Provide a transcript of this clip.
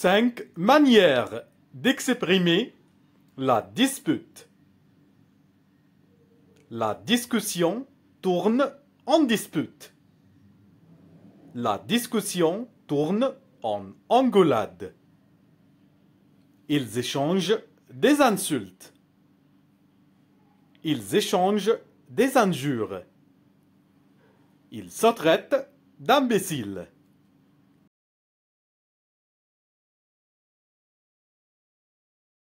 Cinq Manière d'exprimer la dispute. La discussion tourne en dispute. La discussion tourne en engolade Ils échangent des insultes. Ils échangent des injures. Ils se traitent d'imbéciles.